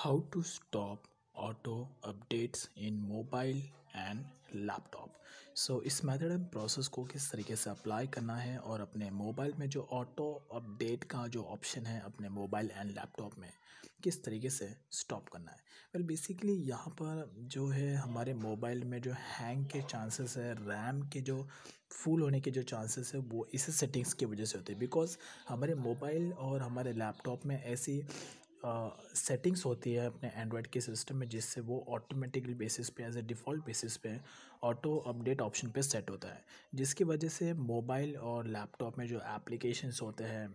how to stop auto updates in mobile and laptop so इस method and process को किस तरीके से अप्लाई करना है और अपने मोबाइल में जो ऑटो अपडेट का जो ऑप्शन है अपने मोबाइल एंड लैपटॉप में किस तरीके से स्टॉप करना है वेल बेसिकली यहाँ पर जो है हमारे मोबाइल में जो हैंग के चांसेस है रैम के जो फुल होने के जो चांसेस है वो इसी सेटिंग्स की वजह से होते हैं बिकॉज हमारे मोबाइल और हमारे लैपटॉप में ऐसी सेटिंग्स होती है अपने एंड्रॉयड के सिस्टम में जिससे वो ऑटोमेटिकली बेसिस पे एज ए डिफ़ॉल्ट बेसिस पे ऑटो अपडेट ऑप्शन पे सेट होता है जिसकी वजह से मोबाइल और लैपटॉप में जो एप्लीकेशंस होते हैं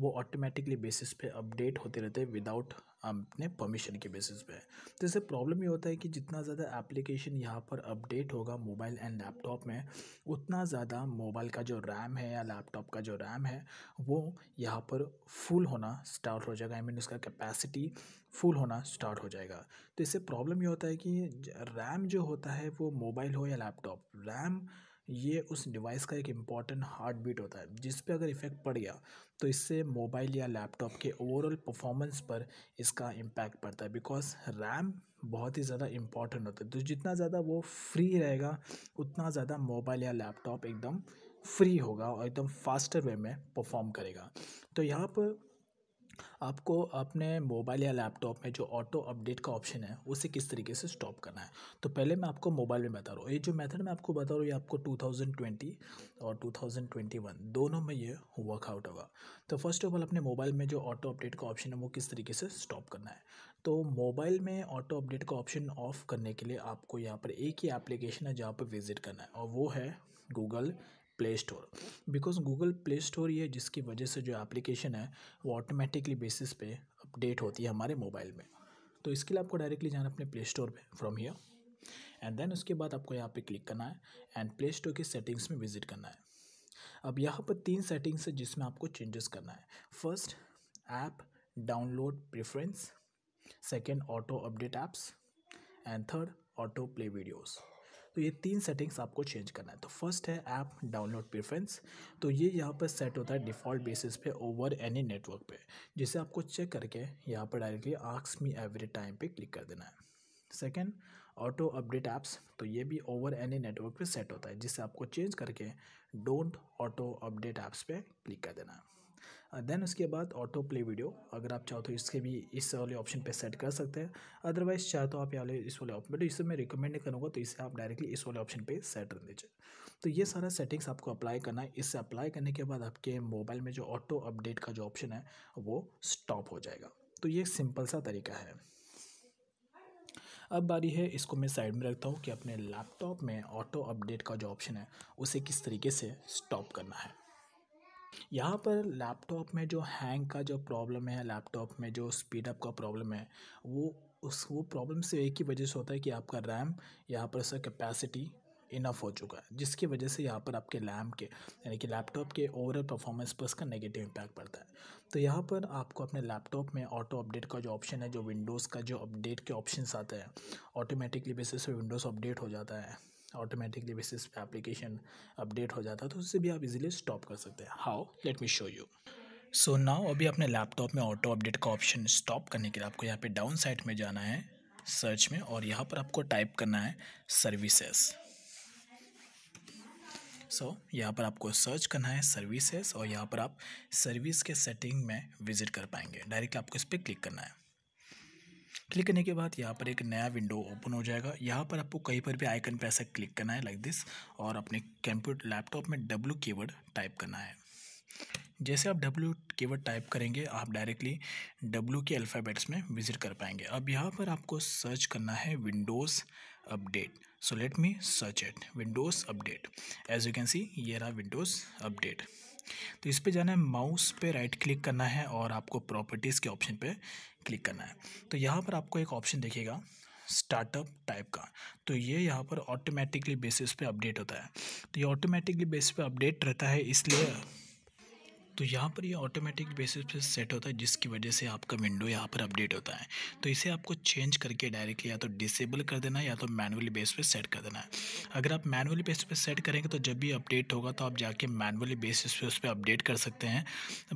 वो ऑटोमेटिकली बेसिस पे अपडेट होते रहते हैं विदाउट अपने परमिशन के बेसिस पे तो इससे प्रॉब्लम ये होता है कि जितना ज़्यादा एप्लीकेशन यहाँ पर अपडेट होगा मोबाइल एंड लैपटॉप में उतना ज़्यादा मोबाइल का जो रैम है या लैपटॉप का जो रैम है वो यहाँ पर फुल होना स्टार्ट हो जाएगा आई मीन उसका कैपेसिटी फुल होना स्टार्ट हो जाएगा तो इससे प्रॉब्लम ये होता है कि रैम जो होता है वो मोबाइल हो या लैपटॉप रैम ये उस डिवाइस का एक इम्पॉर्टेंट हार्ट बीट होता है जिस पे अगर इफ़ेक्ट पड़ गया तो इससे मोबाइल या लैपटॉप के ओवरऑल परफॉर्मेंस पर इसका इम्पैक्ट पड़ता है बिकॉज रैम बहुत ही ज़्यादा इम्पॉर्टेंट होता है तो जितना ज़्यादा वो फ्री रहेगा उतना ज़्यादा मोबाइल या लैपटॉप एकदम फ्री होगा और एकदम फास्टर वे में परफॉर्म करेगा तो यहाँ पर आपको अपने मोबाइल या लैपटॉप में जो ऑटो अपडेट का ऑप्शन है उसे किस तरीके से स्टॉप करना है तो पहले मैं आपको मोबाइल में बता रहा हूँ ये जो मेथड मैं आपको बता रहा हूँ ये आपको 2020 और 2021 दोनों में ये वर्कआउट होगा तो फर्स्ट ऑफ ऑल अपने मोबाइल में जो ऑटो अपडेट का ऑप्शन है वो किस तरीके से स्टॉप करना है तो मोबाइल में ऑटो अपडेट का ऑप्शन ऑफ करने के लिए आपको यहाँ पर एक ही एप्लीकेशन है जहाँ पर विजिट करना है और वो है Google Play Store because Google Play Store ये जिसकी वजह से जो एप्लीकेशन है वो ऑटोमेटिकली बेसिस पे अपडेट होती है हमारे मोबाइल में तो इसके लिए आपको डायरेक्टली जाना अपने प्ले स्टोर पर फ्रॉम हियर एंड देन उसके बाद आपको यहाँ पे क्लिक करना है एंड प्ले स्टोर के सेटिंग्स में विजिट करना है अब यहाँ पर तीन सेटिंग्स है जिसमें आपको चेंजेस करना है first app download preference second auto update apps and third auto play videos तो ये तीन सेटिंग्स आपको चेंज करना है तो फर्स्ट है ऐप डाउनलोड प्रेफरेंस तो ये यहाँ पर सेट होता है डिफ़ॉल्ट बेसिस पे ओवर एनी नेटवर्क पे जिसे आपको चेक करके यहाँ पर डायरेक्टली आक्स मी एवरी टाइम पे क्लिक कर देना है सेकेंड ऑटो अपडेट ऐप्स तो ये भी ओवर एनी नेटवर्क पे सेट होता है जिसे आपको चेंज करके डोंट ऑटो अपडेट ऐप्स पे क्लिक कर देना है देन उसके बाद ऑटो प्ले वीडियो अगर आप चाहो तो इसके भी इस वाले ऑप्शन पे सेट कर सकते हैं अदरवाइज़ चाहे तो आप यहाँ इस वाले ऑप्शन बट इसे मैं रिकमेंड नहीं करूँगा तो इसे आप डायरेक्टली इस वाले ऑप्शन पे सेट कर दीजिए तो ये सारा सेटिंग्स आपको अप्लाई करना है इससे अप्लाई करने के बाद आपके मोबाइल में जो ऑटो अपडेट का जो ऑप्शन है वो स्टॉप हो जाएगा तो ये सिंपल सा तरीका है अब बारी है इसको मैं साइड में रखता हूँ कि अपने लैपटॉप में ऑटो अपडेट का जो ऑप्शन है उसे किस तरीके से स्टॉप करना है यहाँ पर लैपटॉप में जो हैंग का जो प्रॉब्लम है लैपटॉप में जो स्पीडअप का प्रॉब्लम है वो उस वो प्रॉब्लम से एक ही वजह से होता है कि आपका रैम यहाँ पर उसका कैपेसिटी इनफ हो चुका है जिसकी वजह से यहाँ पर आपके लैम के यानी कि लैपटॉप के ओवरऑल परफॉर्मेंस पर उसका नेगेटिव इम्पैक्ट पड़ता है तो यहाँ पर आपको अपने लैपटॉप में ऑटो अपडेट का जो ऑप्शन है जो विंडोज़ का जो अपडेट के ऑप्शन आते हैं ऑटोमेटिकली बेसिस पर विंडोज़ अपडेट हो जाता है ऑटोमेटिकली बेसिस पे एप्लीकेशन अपडेट हो जाता है तो उससे भी आप इजीली स्टॉप कर सकते हैं how let me show you so now अभी अपने लैपटॉप में ऑटो अपडेट का ऑप्शन स्टॉप करने के लिए आपको यहाँ पे डाउन साइड में जाना है सर्च में और यहाँ पर आपको टाइप करना है सर्विसेस सो so, यहाँ पर आपको सर्च करना है सर्विसेज और यहाँ पर आप सर्विस के सेटिंग में विजिट कर पाएंगे डायरेक्टली आपको इस पर क्लिक करना है क्लिक करने के बाद यहाँ पर एक नया विंडो ओपन हो जाएगा यहाँ पर आपको कहीं पर भी आइकन पर ऐसा क्लिक करना है लाइक दिस और अपने कंप्यूटर लैपटॉप में डब्ल्यू कीवर्ड टाइप करना है जैसे आप डब्ल्यू कीवर्ड टाइप करेंगे आप डायरेक्टली डब्ल्यू के अल्फ़ाबेट्स में विजिट कर पाएंगे अब यहाँ पर आपको सर्च करना है Windows update so let me search it Windows update as you can see ये रहा विंडोज़ अपडेट तो इस पर जाना है माउस पे राइट क्लिक करना है और आपको प्रॉपर्टीज़ के ऑप्शन पे क्लिक करना है तो यहाँ पर आपको एक ऑप्शन देखेगा स्टार्टअप टाइप का तो ये यहाँ पर ऑटोमेटिकली बेसिस पे अपडेट होता है तो ये ऑटोमेटिकली बेसिस पे अपडेट रहता है इसलिए तो यहाँ पर ये यह ऑटोमेटिक बेसिस पे सेट होता है जिसकी वजह से आपका विंडो यहाँ पर अपडेट होता है तो इसे आपको चेंज करके डायरेक्टली या तो डिसेबल कर देना है या तो मैनुअली बेस पे सेट कर देना है अगर आप मैनुअली बेस पे सेट करेंगे तो जब भी अपडेट होगा तो आप जाके मैनुअली बेसिस पे उस पर अपडेट कर सकते हैं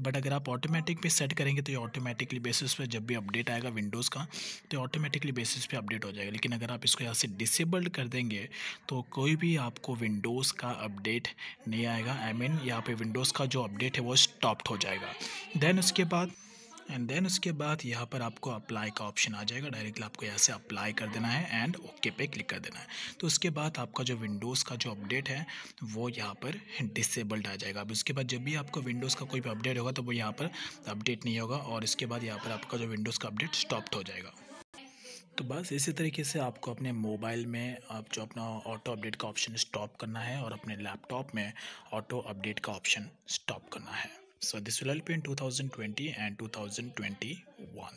बट अगर आप ऑटोमेटिक पे सेट करेंगे तो ये ऑटोमेटिकली बेसिस पे जब भी अपडेट आएगा विंडोज़ का तो ऑटोमेटिकली बेसिस पे अपडेट हो जाएगा लेकिन अगर आप इसको यहाँ से डिसेबल्ड कर देंगे तो कोई भी आपको विंडोज़ का अपडेट नहीं आएगा आई मीन यहाँ पर विंडोज़ का जो अपडेट है वो स्टॉप्ड हो जाएगा देन उसके बाद एंड देन उसके बाद यहाँ पर आपको अप्लाई का ऑप्शन आ जाएगा डायरेक्टली आपको यहाँ से अप्लाई कर देना है एंड ओके पे क्लिक कर देना है तो उसके बाद आपका जो विंडोज़ का जो अपडेट है वो यहाँ पर डिसेबल्ड आ जाएगा अब उसके बाद जब भी आपको विंडोज़ का कोई भी अपडेट होगा तो वो यहाँ पर अपडेट नहीं होगा और इसके बाद यहाँ पर आपका जो विंडोज़ का अपडेट स्टॉप्ड हो जाएगा तो बस इसी तरीके से आपको अपने मोबाइल में आप जो अपना ऑटो अपडेट का ऑप्शन स्टॉप करना है और अपने लैपटॉप में ऑटो अपडेट का ऑप्शन स्टॉप करना है so this will help you in 2020 and 2021